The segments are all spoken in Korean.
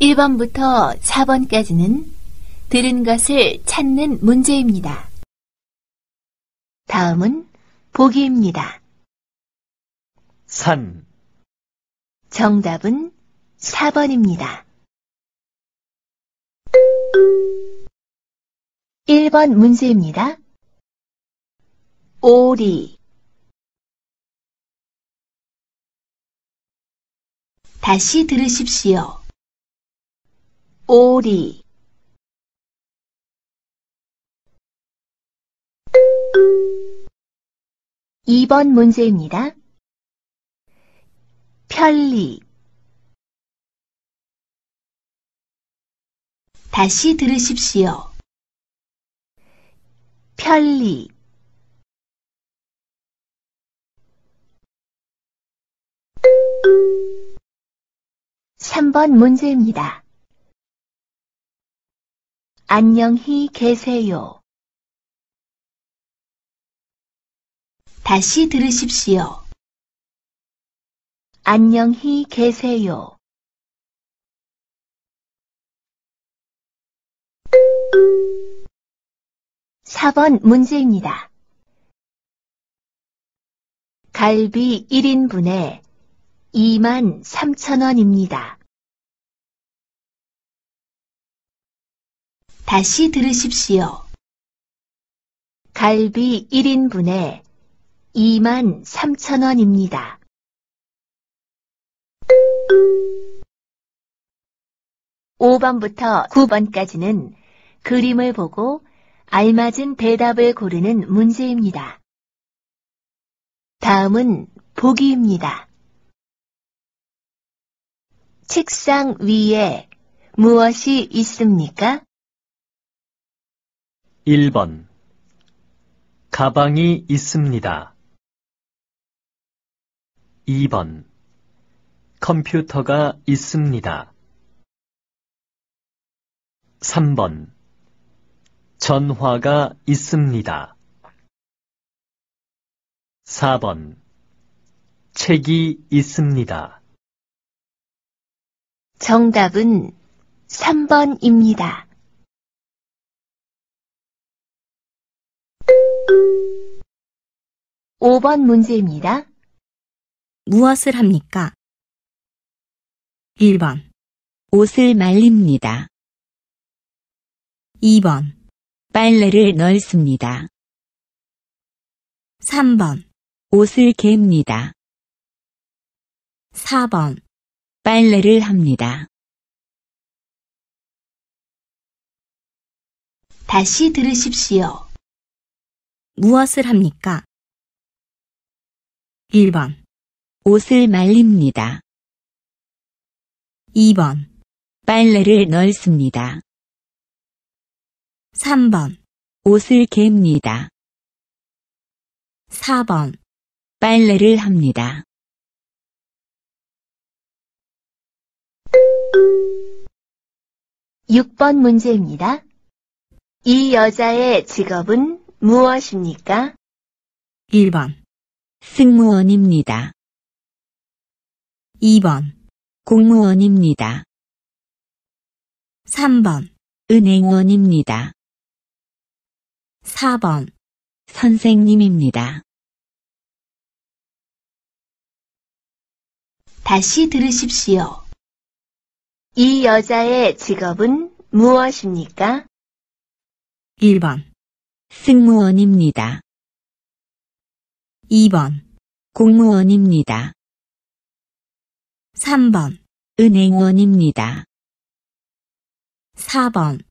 1번부터 4번까지는 들은 것을 찾는 문제입니다. 다음은 보기입니다. 산 정답은 4번입니다. 1번 문제입니다. 오리 다시 들으십시오. 오리 이번 문제입니다. 편리 다시 들으십시오. 편리 3번 문제입니다. 안녕히 계세요. 다시 들으십시오. 안녕히 계세요. 사번 문제입니다. 갈비 1인분에 2 3 0 0 0원입니다 다시 들으십시오. 갈비 1인분에 2 3 0 0 0원입니다5번부터 9번까지는 그림을 보고 알맞은 대답을 고르는 문제입니다. 다음은 보기입니다. 책상 위에 무엇이 있습니까? 1번 가방이 있습니다. 2번 컴퓨터가 있습니다. 3번 전화가 있습니다. 4번 책이 있습니다. 정답은 3번입니다. 5번 문제입니다. 무엇을 합니까? 1번 옷을 말립니다. 2번 빨래를 널습니다. 3번 옷을 갭니다. 4번 빨래를 합니다. 다시 들으십시오. 무엇을 합니까? 1번 옷을 말립니다. 2번 빨래를 널습니다. 3번 옷을 갭니다. 4번 빨래를 합니다. 6번 문제입니다. 이 여자의 직업은 무엇입니까? 1번 승무원입니다. 2번 공무원입니다. 3번 은행원입니다. 4번 선생님입니다. 다시 들으십시오. 이 여자의 직업은 무엇입니까? 1번 승무원입니다. 2번 공무원입니다. 3번 은행원입니다. 4번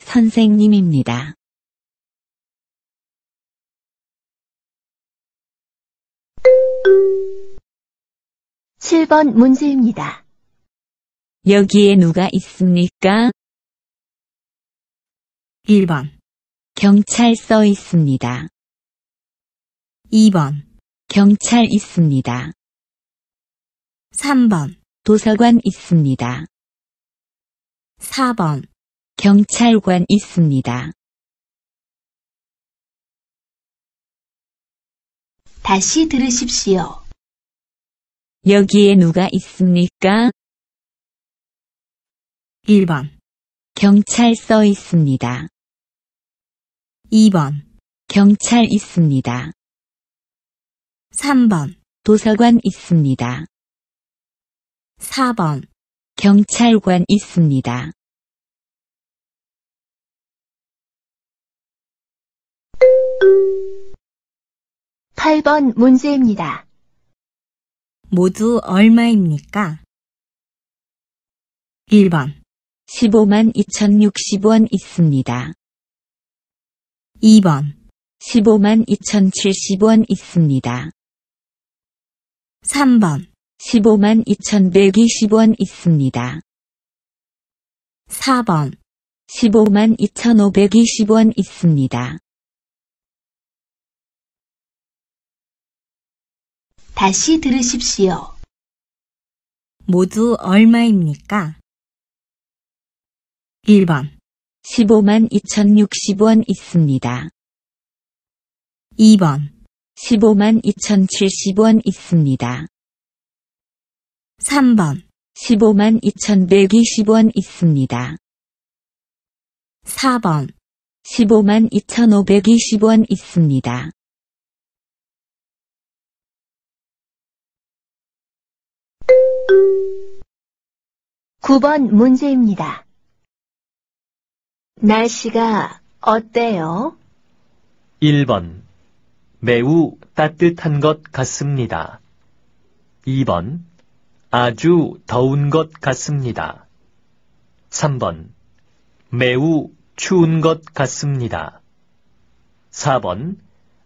선생님입니다. 7번 문제입니다. 여기에 누가 있습니까? 1번 경찰서 있습니다. 2번 경찰 있습니다. 3번 도서관 있습니다. 4번 경찰관 있습니다. 다시 들으십시오. 여기에 누가 있습니까? 1번 경찰서 있습니다. 2번 경찰 있습니다. 3번 도서관 있습니다. 4번 경찰관 있습니다. 8번 문제입니다. 모두 얼마입니까? 1번 15만 2060원 있습니다. 2번 15만 2070원 있습니다. 3번 15만 2,120원 있습니다. 4번 15만 2,520원 있습니다. 다시 들으십시오. 모두 얼마입니까? 1번 15만 2,060원 있습니다. 2번 15만 2070원 있습니다. 3번 15만 2120원 있습니다. 4번 15만 2520원 있습니다. 9번 문제입니다. 날씨가 어때요? 1번 매우 따뜻한 것 같습니다. 2번. 아주 더운 것 같습니다. 3번. 매우 추운 것 같습니다. 4번.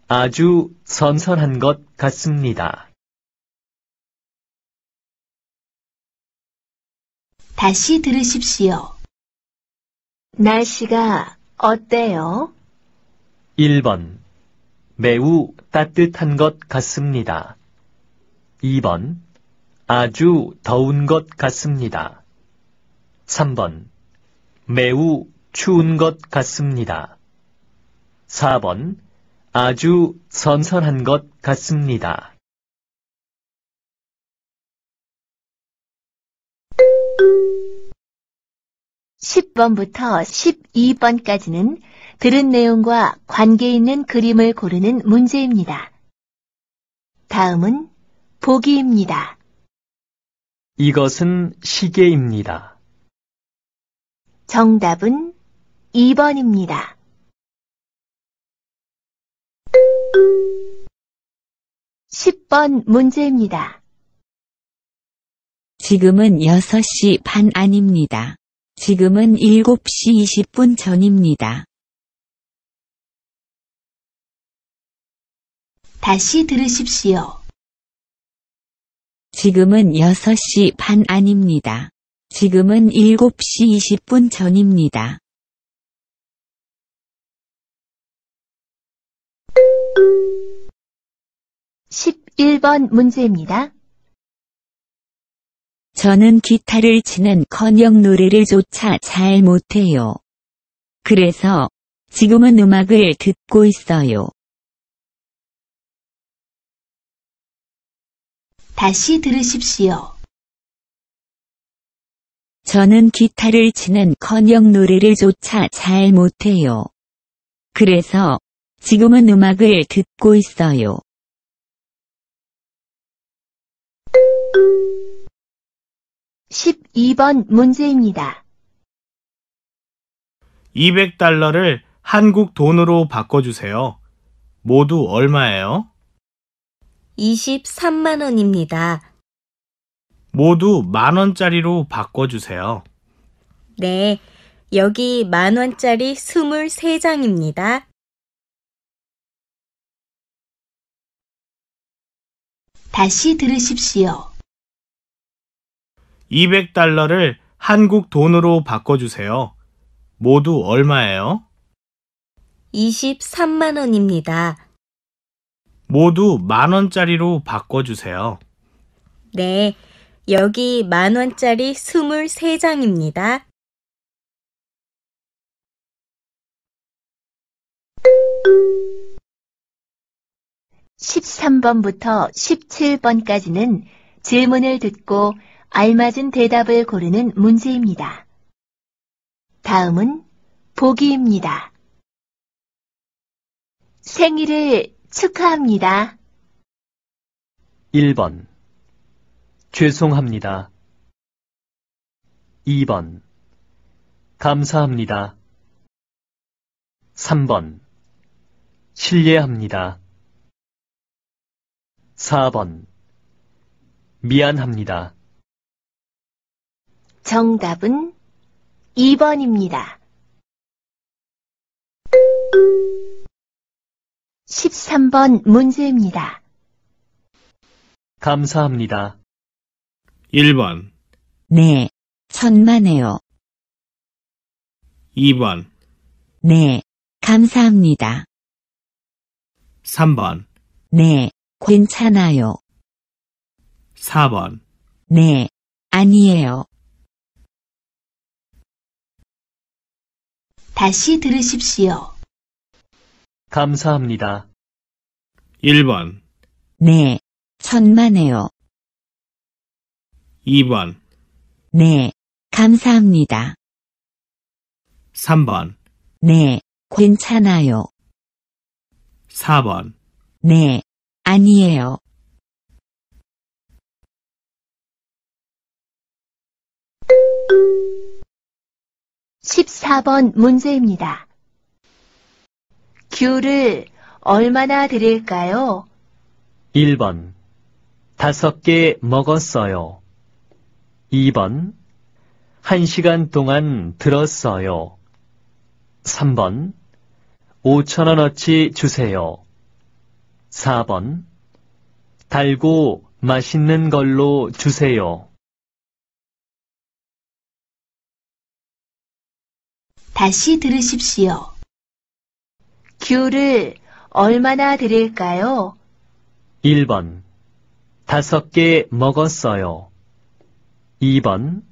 아주 선선한 것 같습니다. 다시 들으십시오. 날씨가 어때요? 1번. 매우 따뜻한 것 같습니다. 2번 아주 더운 것 같습니다. 3번 매우 추운 것 같습니다. 4번 아주 선선한 것 같습니다. 10번부터 12번까지는 들은 내용과 관계 있는 그림을 고르는 문제입니다. 다음은 보기입니다. 이것은 시계입니다. 정답은 2번입니다. 1 0번 문제입니다. 지금은 6시 반 아닙니다. 지금은 7시 20분 전입니다. 다시 들으십시오. 지금은 6시 반 아닙니다. 지금은 7시 20분 전입니다. (11번) 문제입니다. 저는 기타를 치는커녕 노래를 조차 잘 못해요. 그래서 지금은 음악을 듣고 있어요. 다시 들으십시오. 저는 기타를 치는커녕 노래를 조차 잘 못해요. 그래서 지금은 음악을 듣고 있어요. 12번 문제입니다. 200달러를 한국 돈으로 바꿔주세요. 모두 얼마예요? 23만 원입니다. 모두 만 원짜리로 바꿔주세요. 네, 여기 만 원짜리 23장입니다. 大西들으십시오. 200달러를 한국 돈으로 바꿔주세요. 모두 얼마예요? 23만 원입니다. 모두 만 원짜리로 바꿔주세요. 네, 여기 만 원짜리 23장입니다. (13번부터 17번까지는) 질문을 듣고 알맞은 대답을 고르는 문제입니다. 다음은 보기입니다. 생일을 축하합니다. 1번 죄송합니다. 2번 감사합니다. 3번 실례합니다 4번 미안합니다. 정답은 2번입니다. 13번 문제입니다. 감사합니다. 1번, 네. 천만에요. 2번, 네. 감사합니다. 3번, 네. 괜찮아요. 4번, 네. 아니에요. 다시 들으십시오. 감사합니다. 1번, 네, 천만에요. 2번, 네, 감사합니다. 3번, 네, 괜찮아요. 4번, 네, 아니에요. 14번 문제입니다. 귤을 얼마나 드릴까요? 1번 다섯 개 먹었어요. 2번 1시간 동안 들었어요. 3번 5천원어치 주세요. 4번 달고 맛있는 걸로 주세요. 다시 들으십시오. 귤을 얼마나 드릴까요? 1번 다섯 개 먹었어요. 2번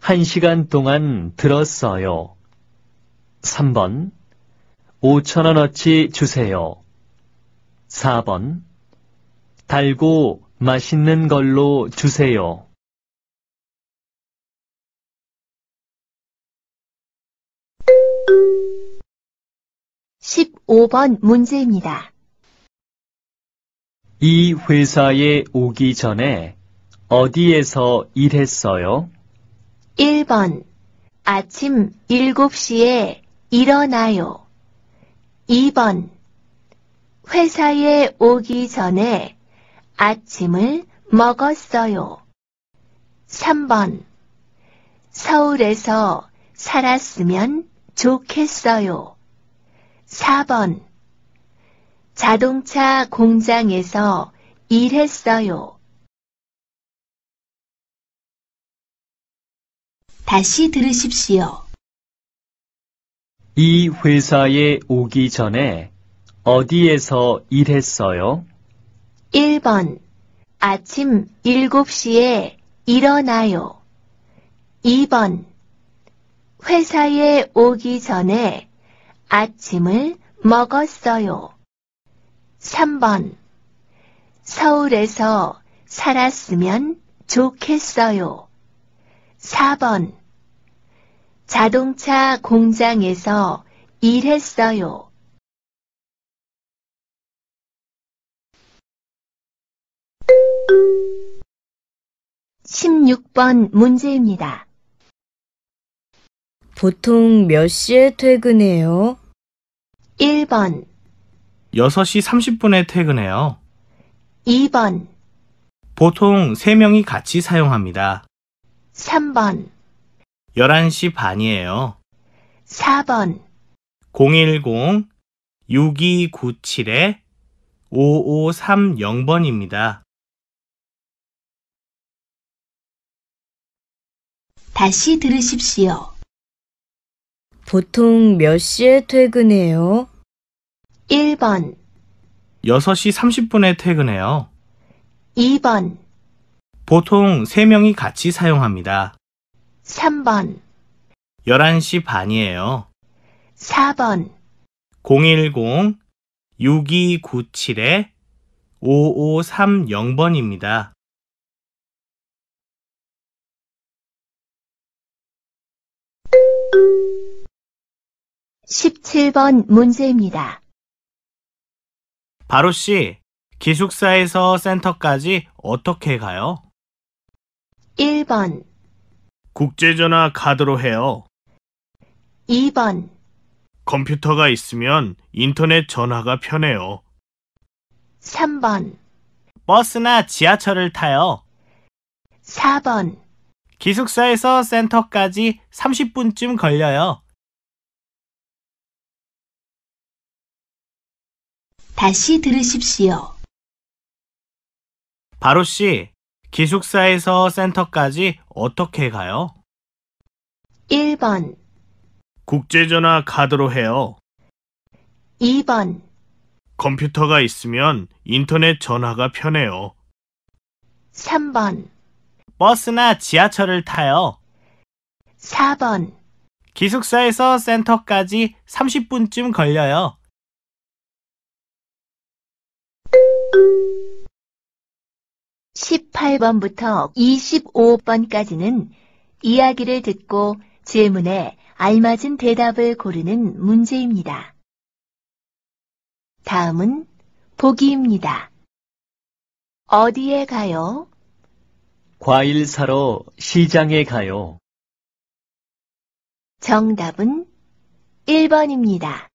한 시간 동안 들었어요. 3번 5천원어치 주세요. 4번 달고 맛있는 걸로 주세요. 15번 문제입니다. 이 회사에 오기 전에 어디에서 일했어요? 1번 아침 7시에 일어나요. 2번 회사에 오기 전에 아침을 먹었어요. 3번 서울에서 살았으면 좋겠어요. 4번 자동차 공장에서 일했어요. 다시 들으십시오. 이 회사에 오기 전에 어디에서 일했어요? 1번 아침 7시에 일어나요. 2번 회사에 오기 전에 아침을 먹었어요. 3번 서울에서 살았으면 좋겠어요. 4번 자동차 공장에서 일했어요. 16번 문제입니다. 보통 몇 시에 퇴근해요? 1번, 6시 30분에 퇴근해요. 2번, 보통 3명이 같이 사용합니다. 3번, 11시 반이에요. 4번, 010-6297-5530번입니다. 다시 들으십시오. 보통 몇 시에 퇴근해요? 1번, 6시 30분에 퇴근해요. 2번, 보통 3명이 같이 사용합니다. 3번, 11시 반이에요. 4번, 010-6297-5530번입니다. 1 7번 문제입니다. 바로 씨, 기숙사에서 센터까지 어떻게 가요? 1번, 국제전화 카드로 해요. 2번, 컴퓨터가 있으면 인터넷 전화가 편해요. 3번, 버스나 지하철을 타요. 4번, 기숙사에서 센터까지 30분쯤 걸려요. 다시 들으십시오. 바로 씨, 기숙사에서 센터까지 어떻게 가요? 1번, 국제전화 카드로 해요. 2번, 컴퓨터가 있으면 인터넷 전화가 편해요. 3번, 버스나 지하철을 타요. 4번. 기숙사에서 센터까지 30분쯤 걸려요. 18번부터 25번까지는 이야기를 듣고 질문에 알맞은 대답을 고르는 문제입니다. 다음은 보기입니다. 어디에 가요? 과일 사러 시장에 가요. 정답은 1번입니다.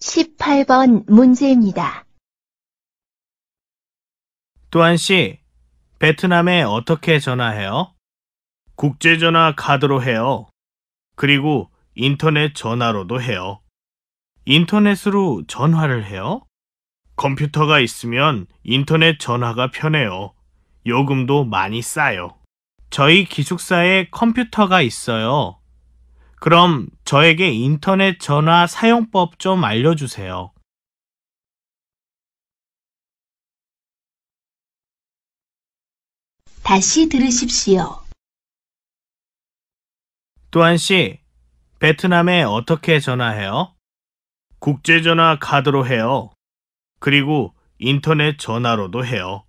18번 문제입니다. 또한 씨, 베트남에 어떻게 전화해요? 국제전화 카드로 해요. 그리고 인터넷 전화로도 해요. 인터넷으로 전화를 해요? 컴퓨터가 있으면 인터넷 전화가 편해요. 요금도 많이 싸요. 저희 기숙사에 컴퓨터가 있어요. 그럼 저에게 인터넷 전화 사용법 좀 알려주세요. 다시 들으십시오. 또한 씨, 베트남에 어떻게 전화해요? 국제전화 카드로 해요. 그리고 인터넷 전화로도 해요.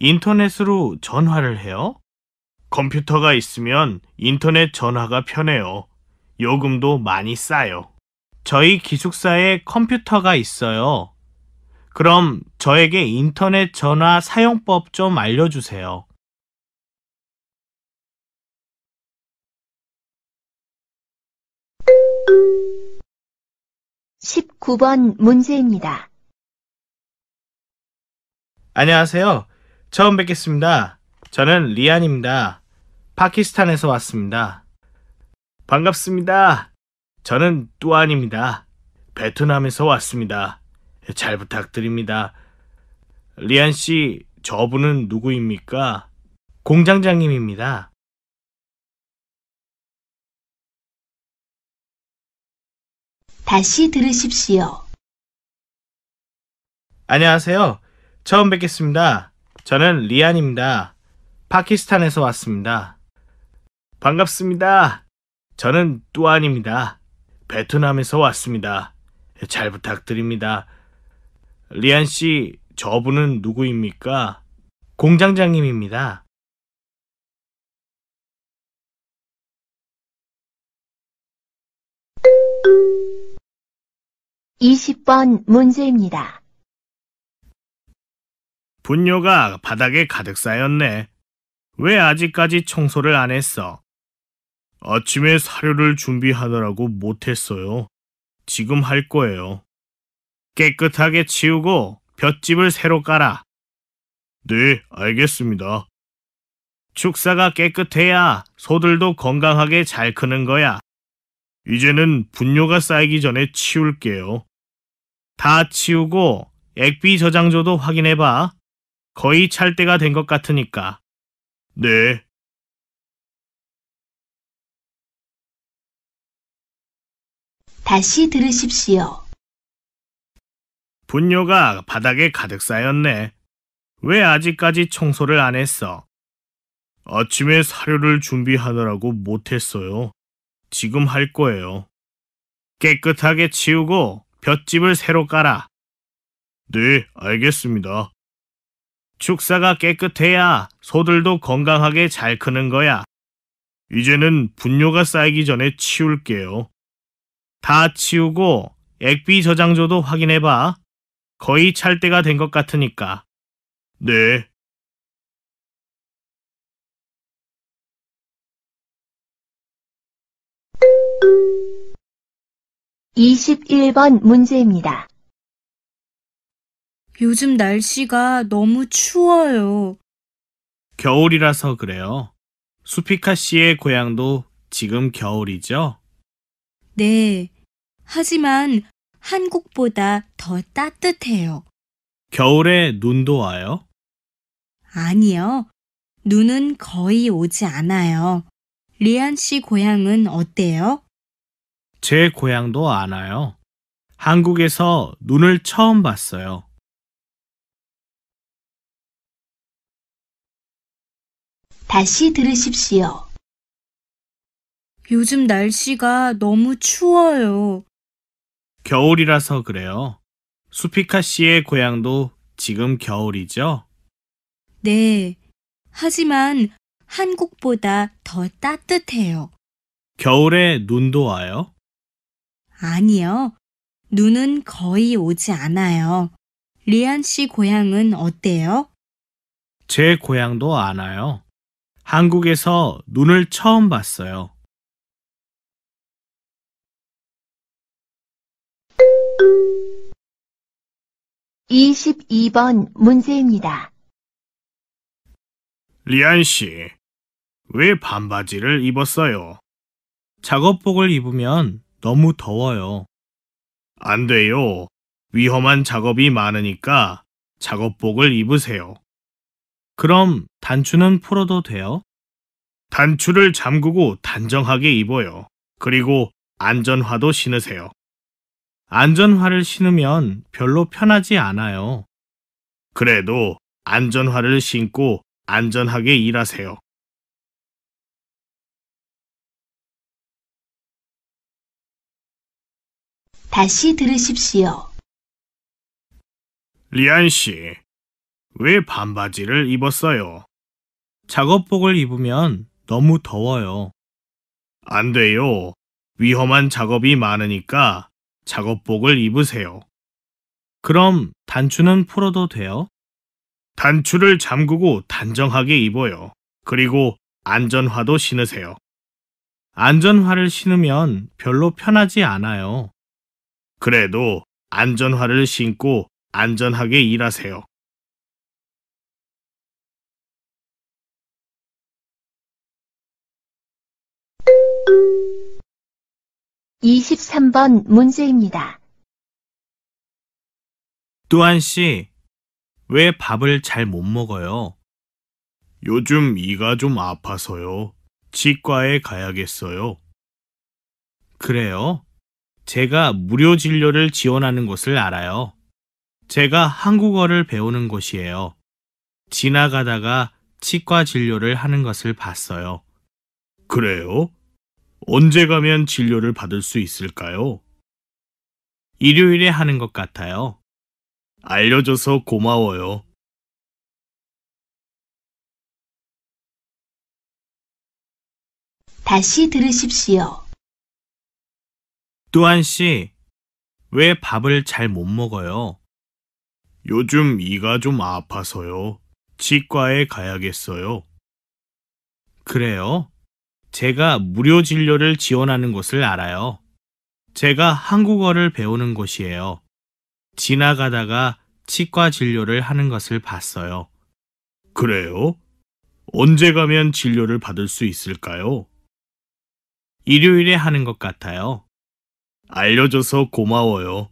인터넷으로 전화를 해요? 컴퓨터가 있으면 인터넷 전화가 편해요. 요금도 많이 싸요. 저희 기숙사에 컴퓨터가 있어요. 그럼 저에게 인터넷 전화 사용법 좀 알려주세요. 19번 문제입니다. 안녕하세요. 처음 뵙겠습니다. 저는 리안입니다. 파키스탄에서 왔습니다. 반갑습니다. 저는 뚜안입니다. 베트남에서 왔습니다. 잘 부탁드립니다. 리안 씨, 저분은 누구입니까? 공장장님입니다. 다시 들으십시오. 안녕하세요. 처음 뵙겠습니다. 저는 리안입니다. 파키스탄에서 왔습니다. 반갑습니다. 저는 뚜안입니다. 베트남에서 왔습니다. 잘 부탁드립니다. 리안 씨, 저분은 누구입니까? 공장장님입니다. 20번 문제입니다. 분뇨가 바닥에 가득 쌓였네. 왜 아직까지 청소를 안 했어? 아침에 사료를 준비하느라고 못했어요. 지금 할 거예요. 깨끗하게 치우고 볏집을 새로 깔아. 네, 알겠습니다. 축사가 깨끗해야 소들도 건강하게 잘 크는 거야. 이제는 분뇨가 쌓이기 전에 치울게요. 다 치우고 액비 저장조도 확인해봐. 거의 찰 때가 된 것 같으니까. 네. 다시 들으십시오. 분뇨가 바닥에 가득 쌓였네. 왜 아직까지 청소를 안 했어? 아침에 사료를 준비하느라고 못했어요. 지금 할 거예요. 깨끗하게 치우고 볏집을 새로 깔아. 네, 알겠습니다. 축사가 깨끗해야 소들도 건강하게 잘 크는 거야. 이제는 분뇨가 쌓이기 전에 치울게요. 다 치우고 액비 저장조도 확인해봐. 거의 찰 때가 된 것 같으니까. 네, 21번 문제입니다. 요즘 날씨가 너무 추워요. 겨울이라서 그래요. 수피카 씨의 고향도 지금 겨울이죠? 네. 하지만 한국보다 더 따뜻해요. 겨울에 눈도 와요? 아니요. 눈은 거의 오지 않아요. 리안 씨 고향은 어때요? 제 고향도 아요 한국에서 눈을 처음 봤어요. 다시 들으십시오. 요즘 날씨가 너무 추워요. 겨울이라서 그래요. 수피카 씨의 고향도 지금 겨울이죠? 네. 하지만 한국보다 더 따뜻해요. 겨울에 눈도 와요? 아니요. 눈은 거의 오지 않아요. 리안 씨 고향은 어때요? 제 고향도 안 와요. 한국에서 눈을 처음 봤어요. 이십번 문제입니다. 리안 씨, 왜 반바지를 입었어요? 작업복을 입으면 너무 더워요. 안 돼요. 위험한 작업이 많으니까 작업복을 입으세요. 그럼 단추는 풀어도 돼요? 단추를 잠그고 단정하게 입어요. 그리고 안전화도 신으세요. 안전화를 신으면 별로 편하지 않아요. 그래도 안전화를 신고 안전하게 일하세요. 다시 들으십시오. 리안 씨, 왜 반바지를 입었어요? 작업복을 입으면 너무 더워요. 안 돼요. 위험한 작업이 많으니까 작업복을 입으세요. 그럼 단추는 풀어도 돼요? 단추를 잠그고 단정하게 입어요. 그리고 안전화도 신으세요. 안전화를 신으면 별로 편하지 않아요. 그래도 안전화를 신고 안전하게 일하세요. 이십번 문제입니다. 또한 씨, 왜 밥을 잘 못 먹어요? 요즘 이가 좀 아파서요. 치과에 가야겠어요. 그래요? 제가 무료 진료를 지원하는 곳을 알아요. 제가 한국어를 배우는 곳이에요. 지나가다가 치과 진료를 하는 것을 봤어요. 그래요? 언제 가면 진료를 받을 수 있을까요? 일요일에 하는 것 같아요. 알려줘서 고마워요. 다시 들으십시오. 또한 씨, 왜 밥을 잘 못 먹어요? 요즘 이가 좀 아파서요. 치과에 가야겠어요. 그래요? 제가 무료 진료를 지원하는 곳을 알아요. 제가 한국어를 배우는 곳이에요. 지나가다가 치과 진료를 하는 것을 봤어요. 그래요? 언제 가면 진료를 받을 수 있을까요? 일요일에 하는 것 같아요. 알려줘서 고마워요.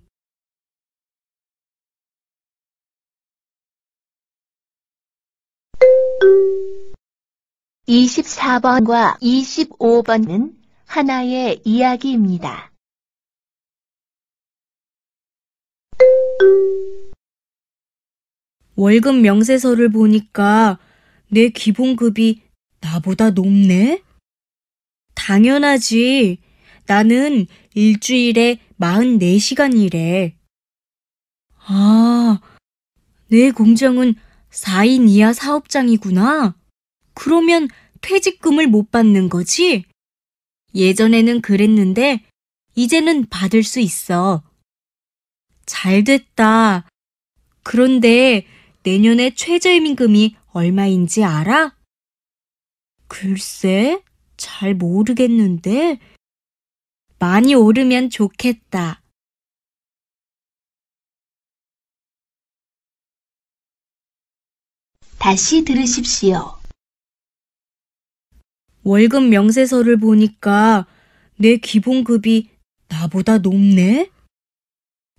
이십 번과 이십 번은 하나의 이야기입니다. 월급 명세서를 보니까 내 기본급이 나보다 높네? 당연하지. 나는 일주일에 44시간 일해. 아, 내 공장은 4인 이하 사업장이구나. 그러면 퇴직금을 못 받는 거지? 예전에는 그랬는데 이제는 받을 수 있어. 잘 됐다. 그런데 내년에 최저임금이 얼마인지 알아? 글쎄, 잘 모르겠는데 많이 오르면 좋겠다. 다시 들으십시오. 월급 명세서를 보니까 내 기본급이 나보다 높네?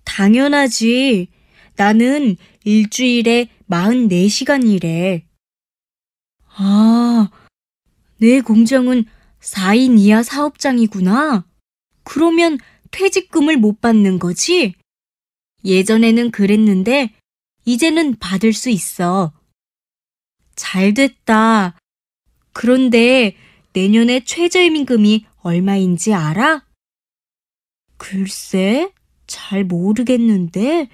당연하지. 나는 일주일에 44시간 일해. 아, 내 공장은 4인 이하 사업장이구나. 그러면 퇴직금을 못 받는 거지? 예전에는 그랬는데 이제는 받을 수 있어. 잘 됐다. 그런데 내년에 최저임금이 얼마인지 알아? 글쎄, 잘 모르겠는데.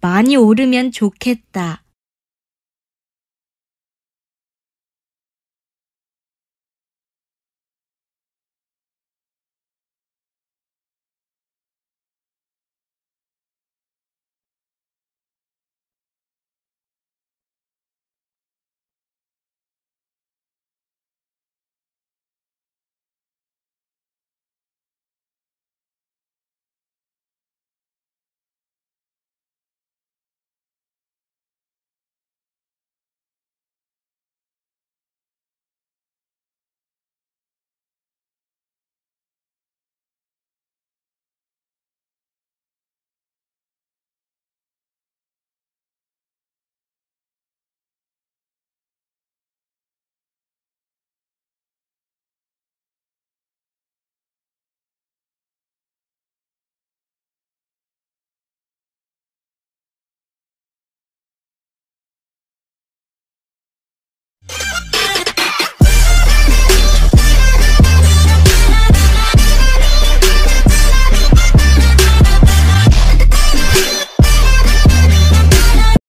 많이 오르면 좋겠다.